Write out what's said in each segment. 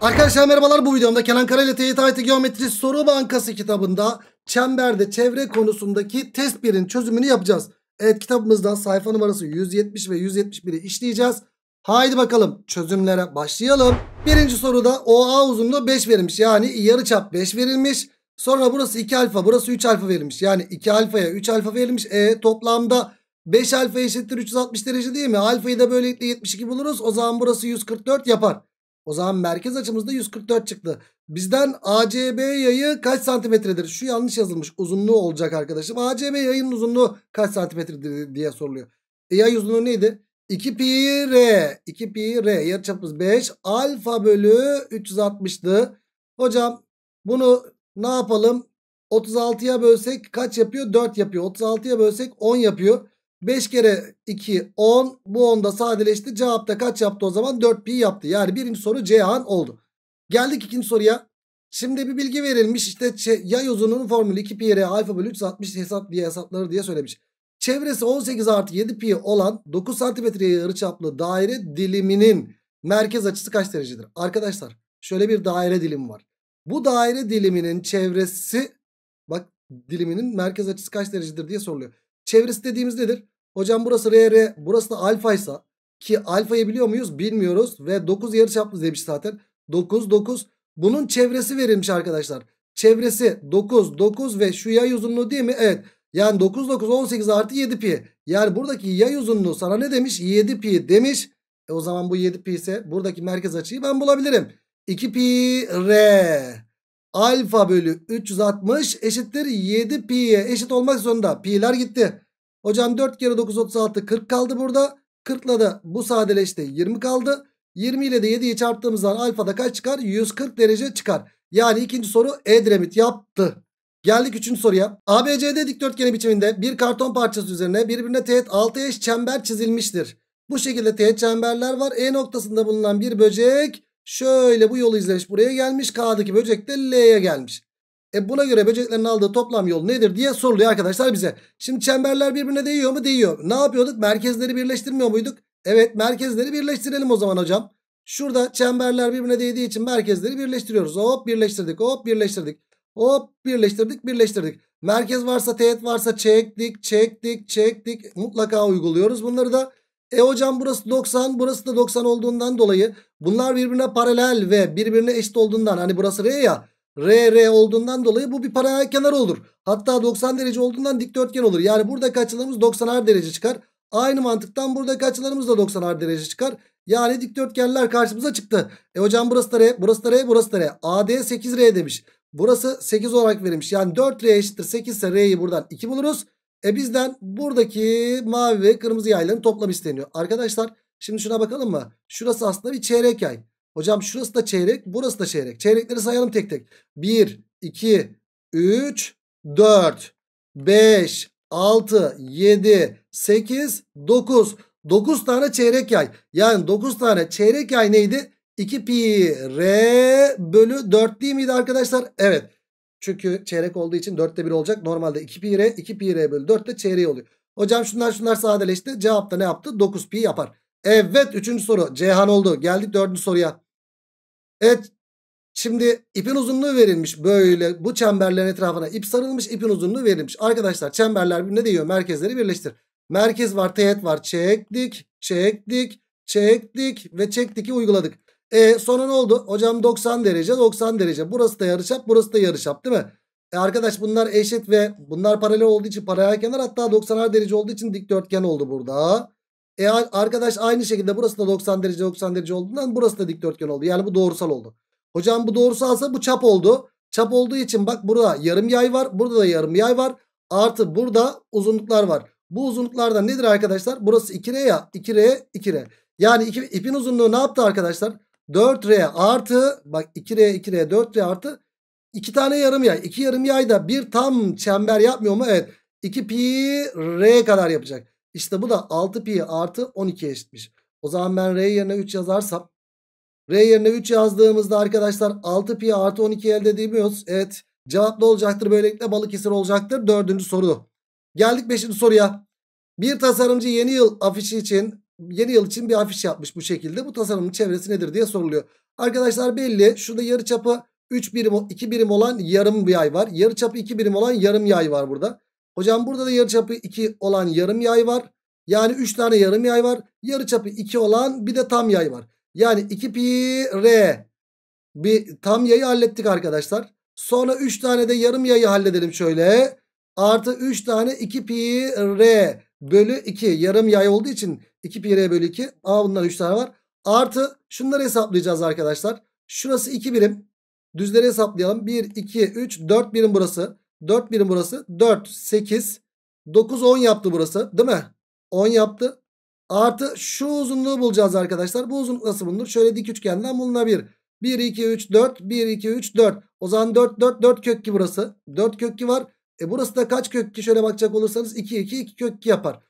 Arkadaşlar merhabalar bu videomda Kenan Kara ile TYT IT Geometri Soru Bankası kitabında çemberde çevre konusundaki test 1'in çözümünü yapacağız. Evet kitabımızda sayfa numarası 170 ve 171'i işleyeceğiz. Haydi bakalım çözümlere başlayalım. Birinci soruda OA uzunluğu 5 verilmiş yani yarı çap 5 verilmiş. Sonra burası 2 alfa burası 3 alfa verilmiş. Yani 2 alfaya 3 alfa verilmiş. E toplamda 5 alfa eşittir 360 derece değil mi? Alfayı da böylelikle 72 buluruz. O zaman burası 144 yapar. O zaman merkez açımızda 144 çıktı. Bizden ACB yayı kaç santimetredir? Şu yanlış yazılmış. Uzunluğu olacak arkadaşım. ACB yayının uzunluğu kaç santimetredir diye soruluyor. E, yay uzunluğu neydi? 2 pi r. 2 pi r. Yarıçapımız 5. Alfa bölü 360'tı. Hocam bunu ne yapalım? 36'ya bölsek kaç yapıyor? 4 yapıyor. 36'ya bölsek 10 yapıyor. 5 kere 2 10. Bu 10 da sadeleşti. Cevap kaç yaptı o zaman? 4 pi yaptı. Yani birinci soru Ceyhan oldu. Geldik ikinci soruya. Şimdi bir bilgi verilmiş. işte yay uzunluğunun formülü 2 pi r alfa bölü 360 hesap diye hesapları diye söylemiş. Çevresi 18 artı 7 pi olan 9 santimetreye yarıçaplı daire diliminin merkez açısı kaç derecedir? Arkadaşlar şöyle bir daire dilim var. Bu daire diliminin çevresi bak diliminin merkez açısı kaç derecedir diye soruluyor. Çevresi dediğimiz nedir? Hocam burası r, burası da alfaysa ki alfayı biliyor muyuz? Bilmiyoruz ve 9 yarıçaplı demiş zaten. 9 9 bunun çevresi verilmiş arkadaşlar. Çevresi 9 9 ve şu yay uzunluğu değil mi? Evet. Yani 9 9 18 artı 7 pi. Yani buradaki yay uzunluğu sana ne demiş? 7 pi demiş. E o zaman bu 7 pi ise buradaki merkez açıyı ben bulabilirim. 2 pi r alfa bölü 360 eşittir 7 pi'ye eşit olmak zorunda. Pi'ler gitti. Hocam 4 kere 9 36 40 kaldı burada. 40 ile de bu sadeleşti 20 kaldı. 20 ile de 7'yi çarptığımızda zaman alfada kaç çıkar? 140 derece çıkar. Yani ikinci soru Edremit yaptı. Geldik üçüncü soruya. ABCD dikdörtgeni biçiminde bir karton parçası üzerine birbirine teğet 6 eş çember çizilmiştir. Bu şekilde teğet çemberler var. E noktasında bulunan bir böcek Şöyle bu yolu izlemiş buraya gelmiş. K'daki böcek de L'ye gelmiş. E buna göre böceklerin aldığı toplam yol nedir diye soruluyor arkadaşlar bize. Şimdi çemberler birbirine değiyor mu? Değiyor. Ne yapıyorduk? Merkezleri birleştirmiyor muyduk? Evet merkezleri birleştirelim o zaman hocam. Şurada çemberler birbirine değdiği için merkezleri birleştiriyoruz. Hop birleştirdik hop birleştirdik. Hop birleştirdik birleştirdik. Merkez varsa teğet varsa çektik çektik çektik. Mutlaka uyguluyoruz bunları da. E hocam burası 90 burası da 90 olduğundan dolayı bunlar birbirine paralel ve birbirine eşit olduğundan hani burası R ya R R olduğundan dolayı bu bir paralel kenar olur. Hatta 90 derece olduğundan dikdörtgen olur. Yani buradaki açılarımız 90'ar derece çıkar. Aynı mantıktan buradaki açılarımız da 90'ar derece çıkar. Yani dikdörtgenler karşımıza çıktı. E hocam burası da R, burası da R, burası da R. AD 8R demiş. Burası 8 olarak verilmiş. Yani 4R eşittir 8 ise R'yi buradan 2 buluruz. E bizden buradaki mavi ve kırmızı yayların toplam isteniyor. Arkadaşlar şimdi şuna bakalım mı? Şurası aslında bir çeyrek yay. Hocam şurası da çeyrek burası da çeyrek. Çeyrekleri sayalım tek tek. 1, 2, 3, 4, 5, 6, 7, 8, 9. 9 tane çeyrek yay. Yani 9 tane çeyrek yay neydi? 2 pi r bölü 4 değil miydi arkadaşlar? Evet. Çünkü çeyrek olduğu için 4'te 1 olacak. Normalde 2 pi r 2 pi r bölü 4 de çeyreği oluyor. Hocam şunlar şunlar sadeleşti. Cevapta ne yaptı? 9 pi yapar. Evet 3. soru. Cihan oldu. Geldik 4. soruya. Evet Şimdi ipin uzunluğu verilmiş böyle bu çemberlerin etrafına ip sarılmış ipin uzunluğu verilmiş. Arkadaşlar çemberler ne diyor? merkezleri birleştir. Merkez var teğet var çektik çektik çektik ve çektik'i uyguladık. E sonra ne oldu? Hocam 90 derece 90 derece. Burası da yarıçap burası da yarıçap değil mi? E arkadaş bunlar eşit ve bunlar paralel olduğu için paralel kenar hatta 90'ar derece olduğu için dikdörtgen oldu burada. E arkadaş aynı şekilde burası da 90 derece 90 derece olduğundan burası da dikdörtgen oldu. Yani bu doğrusal oldu. Hocam bu doğrusalsa bu çap oldu. Çap olduğu için bak burada yarım yay var. Burada da yarım yay var. Artı burada uzunluklar var. Bu uzunluklardan nedir arkadaşlar? Burası 2R ya. 2R 2R. Yani iki, ipin uzunluğu ne yaptı arkadaşlar? 4R artı bak 2R 2R 4R artı 2 tane yarım yay. 2 yarım yay da bir tam çember yapmıyor mu? Evet. 2 pi R kadar yapacak. İşte bu da 6 pi artı 12 eşitmiş. O zaman ben R yerine 3 yazarsam R yerine 3 yazdığımızda arkadaşlar 6 pi artı 12 elde edemiyoruz. Evet. Cevaplı olacaktır. Böylelikle Balıkesir olacaktır. Dördüncü soru. Geldik beşinci soruya. Bir tasarımcı yeni yıl afişi için yeni yıl için bir afiş yapmış bu şekilde. Bu tasarımın çevresi nedir diye soruluyor. Arkadaşlar belli. Şurada yarı çapı 3 birim 2 birim olan yarım bir yay var. Yarı çapı 2 birim olan yarım yay var burada. Hocam burada da yarı çapı 2 olan yarım yay var. Yani 3 tane yarım yay var. Yarı çapı 2 olan bir de tam yay var. Yani 2 pi r bir tam yayı hallettik arkadaşlar. Sonra 3 tane de yarım yayı halledelim şöyle. Artı 3 tane 2 pi r bölü 2 yarım yay olduğu için 2 pi r bölü 2. Ama bunlar 3 tane var. Artı şunları hesaplayacağız arkadaşlar. Şurası 2 birim. Düzleri hesaplayalım. 1, 2, 3, 4 birim burası. 4 birim burası. 4, 8, 9, 10 yaptı burası. Değil mi? 10 yaptı. Artı şu uzunluğu bulacağız arkadaşlar. Bu uzunluk nasıl bulunur? Şöyle dik üçgenden bulunabilir. 1, 2, 3, 4. 1, 2, 3, 4. O zaman 4, 4, 4 kökki burası. 4 kökki var. E burası da kaç kökki? Şöyle bakacak olursanız 2, 2, 2 kökki yapar.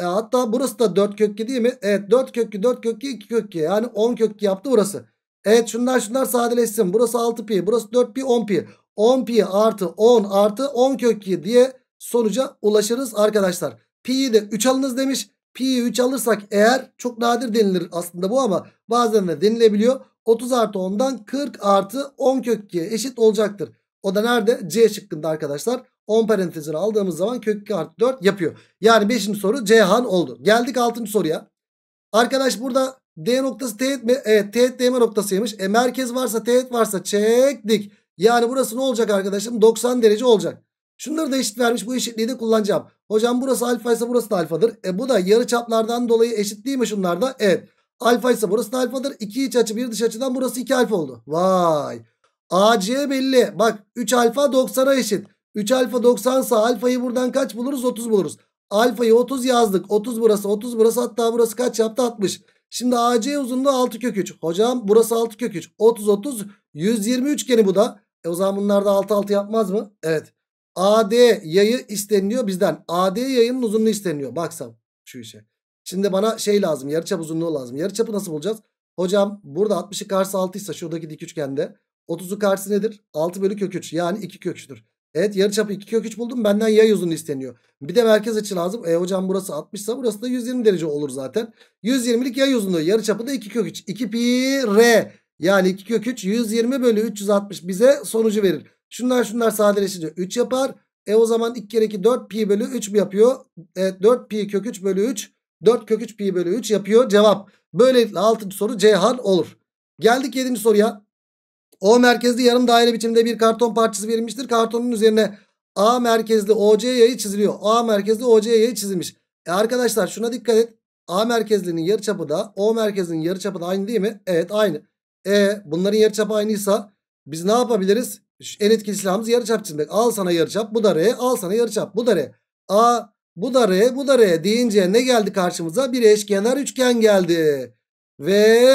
E, hatta burası da 4 kökü değil mi? Evet 4 kökü 4 kökü 2 kökü yani 10 kökü yaptı burası. Evet şunlar şunlar sadeleşsin. Burası 6 pi burası 4 pi 10 pi. 10 pi artı 10 artı 10 kökü diye sonuca ulaşırız arkadaşlar. Pi'yi de 3 alınız demiş. Pi'yi 3 alırsak eğer çok nadir denilir aslında bu ama bazen de denilebiliyor. 30 artı 10'dan 40 artı 10 kök eşit olacaktır. O da nerede? C şıkkında arkadaşlar. 10 parantezini aldığımız zaman kök 2 artı 4 yapıyor. Yani 5. soru Cihan oldu. Geldik 6. soruya. Arkadaş burada D noktası teğet mi? Evet teğet değme noktasıymış. E merkez varsa teğet varsa çektik. Yani burası ne olacak arkadaşım? 90 derece olacak. Şunları da eşit vermiş. Bu eşitliği de kullanacağım. Hocam burası alfa ise burası da alfadır. E bu da yarı çaplardan dolayı eşit değil mi şunlarda? Evet. Alfa ise burası da alfadır. İki iç açı bir dış açıdan burası iki alfa oldu. Vay. AC belli. Bak 3 alfa 90'a eşit. 3 alfa 90 sa alfayı buradan kaç buluruz? 30 buluruz. Alfayı 30 yazdık. 30 burası 30 burası hatta burası kaç yaptı? 60. Şimdi AC uzunluğu 6 kök 3. Hocam burası 6 kök 3. 30 30 120 üçgeni bu da. E o zaman bunlar da 6 6 yapmaz mı? Evet. AD yayı isteniliyor bizden. AD yayının uzunluğu isteniliyor. Baksam şu işe. Şimdi bana şey lazım. Yarıçap uzunluğu lazım. Yarıçapı nasıl bulacağız? Hocam burada 60'ı karşı 6 ise şuradaki dik üçgende 30'u karşı nedir? 6 bölü kök 3 yani 2 kök 3'tür. Evet yarıçapı 2 kök 3 buldum. Benden yay uzun isteniyor. Bir de merkez açı lazım. E hocam burası 60 ise burası da 120 derece olur zaten. 120'lik yay uzunluğu yarıçapı da 2 kök 3. 2 pi r yani 2 kök 3 120 bölü 360 bize sonucu verir. Şunlar şunlar sadeleşince 3 yapar. E o zaman 2 kere 2 4 pi bölü 3 mü yapıyor? Evet 4 pi kök 3 bölü 3. 4 kök 3 pi bölü 3 yapıyor cevap. Böylelikle 6. soru Ceyhan olur. Geldik 7. soruya. O merkezli yarım daire biçimde bir karton parçası verilmiştir. Kartonun üzerine A merkezli OC yayı çiziliyor. A merkezli OC yayı çizilmiş. E arkadaşlar şuna dikkat et. A merkezlinin yarıçapı da O merkezlinin yarıçapı da aynı değil mi? Evet aynı. E bunların yarıçapı aynıysa biz ne yapabiliriz? En etkili silahımız yarıçap çizmek. Al sana yarıçap. Bu da R. Al sana yarıçap. Bu da R. A bu da R. Bu da R deyince ne geldi karşımıza? Bir eşkenar üçgen geldi. Ve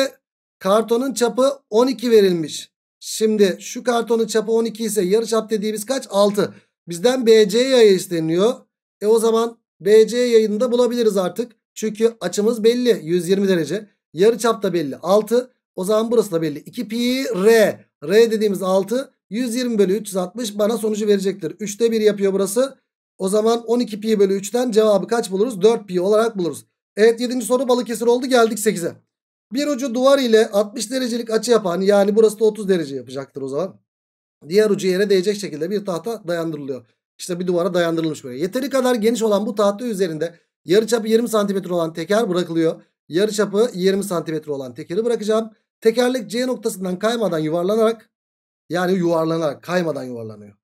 kartonun çapı 12 verilmiş. Şimdi şu kartonun çapı 12 ise yarı çap dediğimiz kaç? 6. Bizden BC yayı isteniyor. E o zaman BC yayını da bulabiliriz artık. Çünkü açımız belli 120 derece. Yarı çap da belli 6. O zaman burası da belli. 2 pi r. R dediğimiz 6. 120 bölü 360 bana sonucu verecektir. 3'te 1 yapıyor burası. O zaman 12 pi bölü 3'ten cevabı kaç buluruz? 4 pi olarak buluruz. Evet 7. soru balık Balıkesir oldu. Geldik 8'e. Bir ucu duvar ile 60 derecelik açı yapan yani burası da 30 derece yapacaktır o zaman. Diğer ucu yere değecek şekilde bir tahta dayandırılıyor. İşte bir duvara dayandırılmış böyle. Yeteri kadar geniş olan bu tahta üzerinde yarıçapı 20 cm olan teker bırakılıyor. Yarıçapı 20 cm olan tekeri bırakacağım. Tekerlek C noktasından kaymadan yuvarlanarak yani yuvarlanarak kaymadan yuvarlanıyor.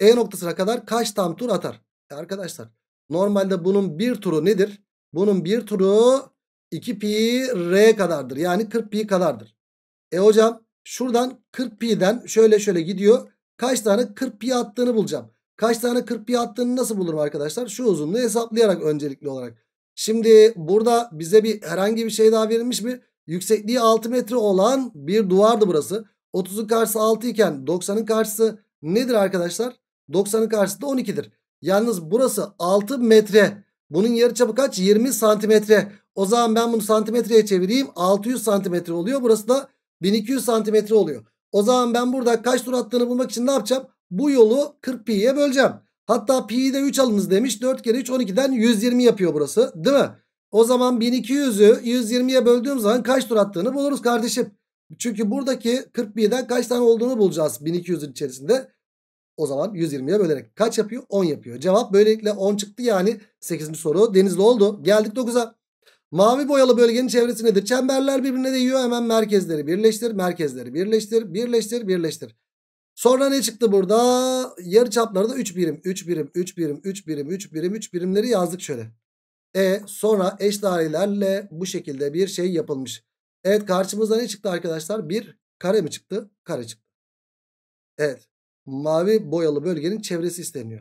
E noktasına kadar kaç tam tur atar? E arkadaşlar normalde bunun bir turu nedir? Bunun bir turu 2 pi r kadardır. Yani 40 pi kadardır. E hocam şuradan 40 pi'den şöyle şöyle gidiyor. Kaç tane 40 pi attığını bulacağım. Kaç tane 40 pi attığını nasıl bulurum arkadaşlar? Şu uzunluğu hesaplayarak öncelikli olarak. Şimdi burada bize bir herhangi bir şey daha verilmiş mi? Yüksekliği 6 metre olan bir duvardı burası. 30'un karşısı 6 iken 90'ın karşısı nedir arkadaşlar? 90'ın karşısı da 12'dir. Yalnız burası 6 metre bunun yarıçapı kaç? 20 santimetre. O zaman ben bunu santimetreye çevireyim. 600 santimetre oluyor. Burası da 1200 santimetre oluyor. O zaman ben burada kaç tur attığını bulmak için ne yapacağım? Bu yolu 40 pi'ye böleceğim. Hatta pi'yi de 3 alınız demiş. 4 kere 3 12'den 120 yapıyor burası. Değil mi? O zaman 1200'ü 120'ye böldüğüm zaman kaç tur attığını buluruz kardeşim. Çünkü buradaki 40 pi'den kaç tane olduğunu bulacağız 1200'ün içerisinde. O zaman 120'ye bölerek kaç yapıyor? 10 yapıyor. Cevap böylelikle 10 çıktı yani 8. soru Denizli oldu. Geldik 9'a. Mavi boyalı bölgenin çevresi nedir? Çemberler birbirine değiyor. Hemen merkezleri birleştir, merkezleri birleştir, birleştir, birleştir. Sonra ne çıktı burada? Yarı çapları da 3 birim, 3 birim, 3 birim, 3 birim, 3 birim, 3 birimleri yazdık şöyle. E sonra eş dairelerle bu şekilde bir şey yapılmış. Evet karşımıza ne çıktı arkadaşlar? Bir kare mi çıktı? Kare çıktı. Evet mavi boyalı bölgenin çevresi isteniyor.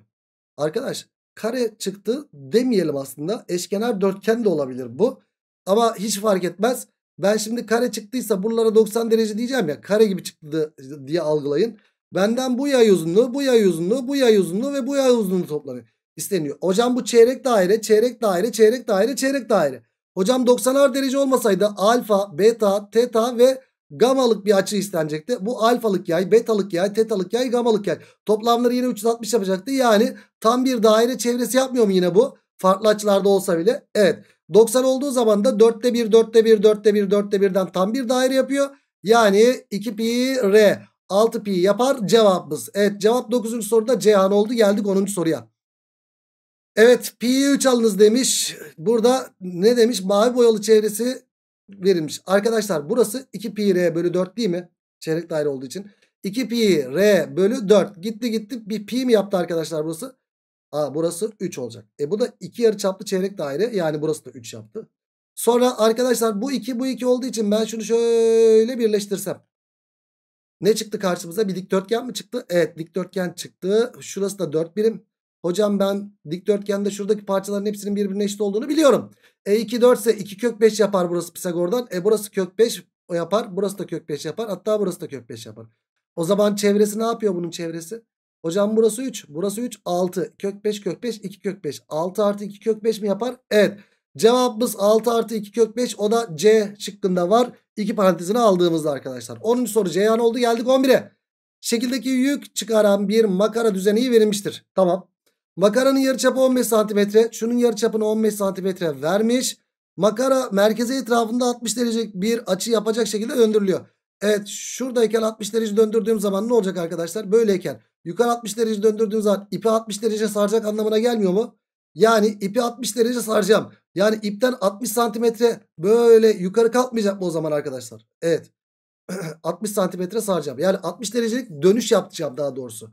Arkadaş kare çıktı demeyelim aslında. Eşkenar dörtgen de olabilir bu. Ama hiç fark etmez. Ben şimdi kare çıktıysa buralara 90 derece diyeceğim ya. Kare gibi çıktı diye algılayın. Benden bu yay uzunluğu, bu yay uzunluğu, bu yay uzunluğu ve bu yay uzunluğu toplanıyor. isteniyor. Hocam bu çeyrek daire, çeyrek daire, çeyrek daire, çeyrek daire. Hocam 90'ar derece olmasaydı alfa, beta, teta ve Gamalık bir açı istenecekti. Bu alfalık yay, betalık yay, tetalık yay, gamalık yay. Toplamları yine 360 yapacaktı. Yani tam bir daire çevresi yapmıyor mu yine bu? Farklı açılarda olsa bile. Evet. 90 olduğu zaman da 4'te 1, 4'te 1, 4'te 1, 4'te 1'den tam bir daire yapıyor. Yani 2 pi r 6 pi yapar cevabımız. Evet cevap 9. soruda Ceyhan oldu. Geldik 10. soruya. Evet pi 3 alınız demiş. Burada ne demiş? Mavi boyalı çevresi verilmiş. Arkadaşlar burası 2 pi r bölü 4 değil mi? Çeyrek daire olduğu için. 2 pi r bölü 4 gitti gitti bir pi mi yaptı arkadaşlar burası? Aa, burası 3 olacak. E bu da 2 çaplı çeyrek daire yani burası da 3 yaptı. Sonra arkadaşlar bu 2 bu 2 olduğu için ben şunu şöyle birleştirsem. Ne çıktı karşımıza? Bir dikdörtgen mi çıktı? Evet dikdörtgen çıktı. Şurası da 4 birim. Hocam ben dikdörtgende şuradaki parçaların hepsinin birbirine eşit olduğunu biliyorum. E2 4 ise 2 kök 5 yapar burası Pisagor'dan. E burası kök 5 yapar. Burası da kök 5 yapar. Hatta burası da kök 5 yapar. O zaman çevresi ne yapıyor bunun çevresi? Hocam burası 3. Burası 3 6. Kök 5 kök 5 2 kök 5. 6 artı 2 kök 5 mi yapar? Evet. Cevabımız 6 artı 2 kök 5 o da C şıkkında var. İki parantezini aldığımızda arkadaşlar. 10. soru Ceyhan oldu geldik 11'e. Şekildeki yük çıkaran bir makara düzeni verilmiştir. Tamam. Makaranın yarıçapı 15 santimetre. Şunun yarıçapını 15 santimetre vermiş. Makara merkeze etrafında 60 derecelik bir açı yapacak şekilde döndürülüyor. Evet şuradayken 60 derece döndürdüğüm zaman ne olacak arkadaşlar? Böyleyken yukarı 60 derece döndürdüğüm zaman ipi 60 derece saracak anlamına gelmiyor mu? Yani ipi 60 derece saracağım. Yani ipten 60 santimetre böyle yukarı kalkmayacak mı o zaman arkadaşlar? Evet. 60 santimetre saracağım. Yani 60 derecelik dönüş yapacağım daha doğrusu.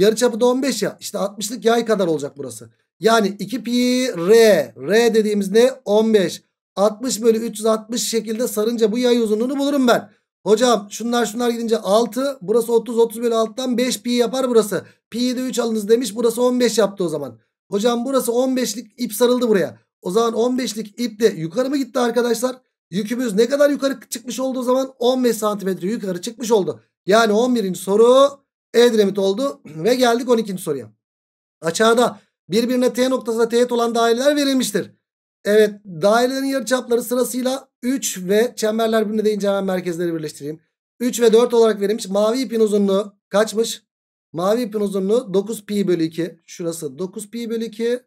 Yarıçapı da 15 ya. İşte 60'lık yay kadar olacak burası. Yani 2 pi r. R dediğimiz ne? 15. 60 bölü 360 şekilde sarınca bu yay uzunluğunu bulurum ben. Hocam şunlar şunlar gidince 6. Burası 30. 30 bölü 6'dan 5 pi yapar burası. Pi'yi de 3 alınız demiş. Burası 15 yaptı o zaman. Hocam burası 15'lik ip sarıldı buraya. O zaman 15'lik ip de yukarı mı gitti arkadaşlar? Yükümüz ne kadar yukarı çıkmış oldu o zaman? 15 santimetre yukarı çıkmış oldu. Yani 11. soru Edremit oldu ve geldik 12. soruya. Aşağıda birbirine T noktasında teğet olan daireler verilmiştir. Evet dairelerin yarıçapları sırasıyla 3 ve çemberler birbirine deyince hemen merkezleri birleştireyim. 3 ve 4 olarak verilmiş. Mavi ipin uzunluğu kaçmış? Mavi ipin uzunluğu 9 pi bölü 2. Şurası 9 pi bölü 2.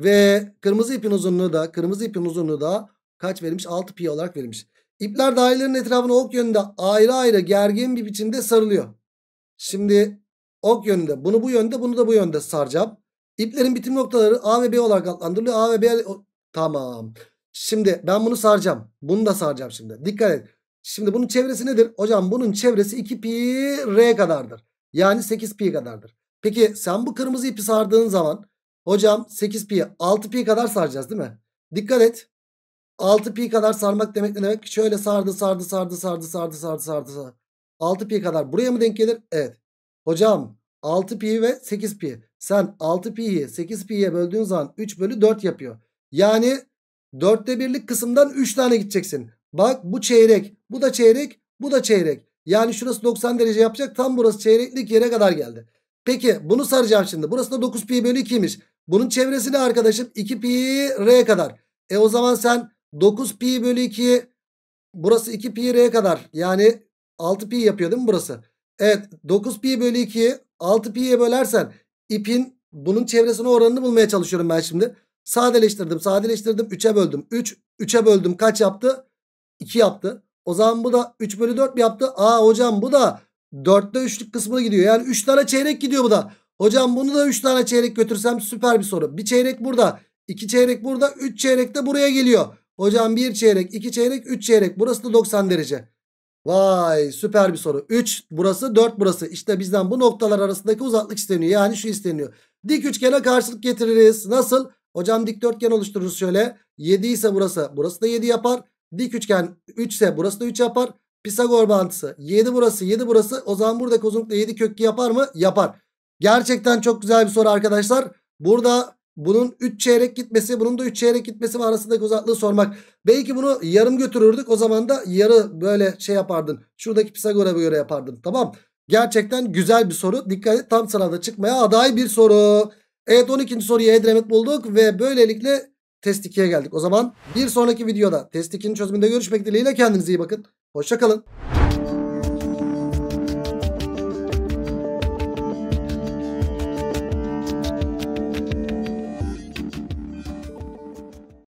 Ve kırmızı ipin uzunluğu da kırmızı ipin uzunluğu da kaç verilmiş? 6 pi olarak verilmiş. İpler dairelerin etrafına ok yönünde ayrı ayrı gergin bir biçimde sarılıyor. Şimdi ok yönünde bunu bu yönde bunu da bu yönde saracağım. İplerin bitim noktaları A ve B olarak adlandırılıyor. A ve B tamam. Şimdi ben bunu saracağım. Bunu da saracağım şimdi. Dikkat et. Şimdi bunun çevresi nedir? Hocam bunun çevresi 2 pi r kadardır. Yani 8 pi kadardır. Peki sen bu kırmızı ipi sardığın zaman hocam 8 pi 6 pi kadar saracağız değil mi? Dikkat et. 6 pi kadar sarmak demek ne demek? Şöyle sardı sardı sardı sardı sardı sardı sardı sardı. 6 pi kadar buraya mı denk gelir? Evet. Hocam 6 pi ve 8 pi. Sen 6 pi'yi 8 pi'ye böldüğün zaman 3 bölü 4 yapıyor. Yani 4'te birlik kısımdan 3 tane gideceksin. Bak bu çeyrek, bu da çeyrek, bu da çeyrek. Yani şurası 90 derece yapacak. Tam burası çeyreklik yere kadar geldi. Peki bunu saracağım şimdi. Burası da 9 pi bölü 2'ymiş. Bunun çevresi ne arkadaşım? 2 pi r kadar. E o zaman sen 9 pi bölü 2'yi burası 2 pi r kadar yani 6pi yapıyor değil mi burası? Evet 9pi bölü 2'yi 6pi'ye bölersen ipin bunun çevresine oranını bulmaya çalışıyorum ben şimdi. Sadeleştirdim sadeleştirdim 3'e böldüm. 3 3'e böldüm kaç yaptı? 2 yaptı. O zaman bu da 3 bölü 4 yaptı? Aa hocam bu da 4'te 3'lük kısmına gidiyor. Yani 3 tane çeyrek gidiyor bu da. Hocam bunu da 3 tane çeyrek götürsem süper bir soru. Bir çeyrek burada. 2 çeyrek burada. 3 çeyrek de buraya geliyor. Hocam 1 çeyrek, 2 çeyrek, 3 çeyrek. Burası da 90 derece. Vay süper bir soru. 3 burası 4 burası. İşte bizden bu noktalar arasındaki uzaklık isteniyor. Yani şu isteniyor. Dik üçgene karşılık getiririz. Nasıl? Hocam dikdörtgen oluştururuz şöyle. 7 ise burası. Burası da 7 yapar. Dik üçgen 3 ise burası da 3 yapar. Pisagor bağıntısı 7 burası 7 burası. O zaman buradaki uzunlukla 7 kökü yapar mı? Yapar. Gerçekten çok güzel bir soru arkadaşlar. Burada bunun 3 çeyrek gitmesi bunun da 3 çeyrek gitmesi ve arasındaki uzaklığı sormak. Belki bunu yarım götürürdük o zaman da yarı böyle şey yapardın. Şuradaki Pisagor'a göre yapardın tamam. Gerçekten güzel bir soru. Dikkat et tam sırada çıkmaya aday bir soru. Evet 12. soruyu Edremit bulduk ve böylelikle test 2'ye geldik. O zaman bir sonraki videoda test 2'nin çözümünde görüşmek dileğiyle kendinize iyi bakın. Hoşçakalın.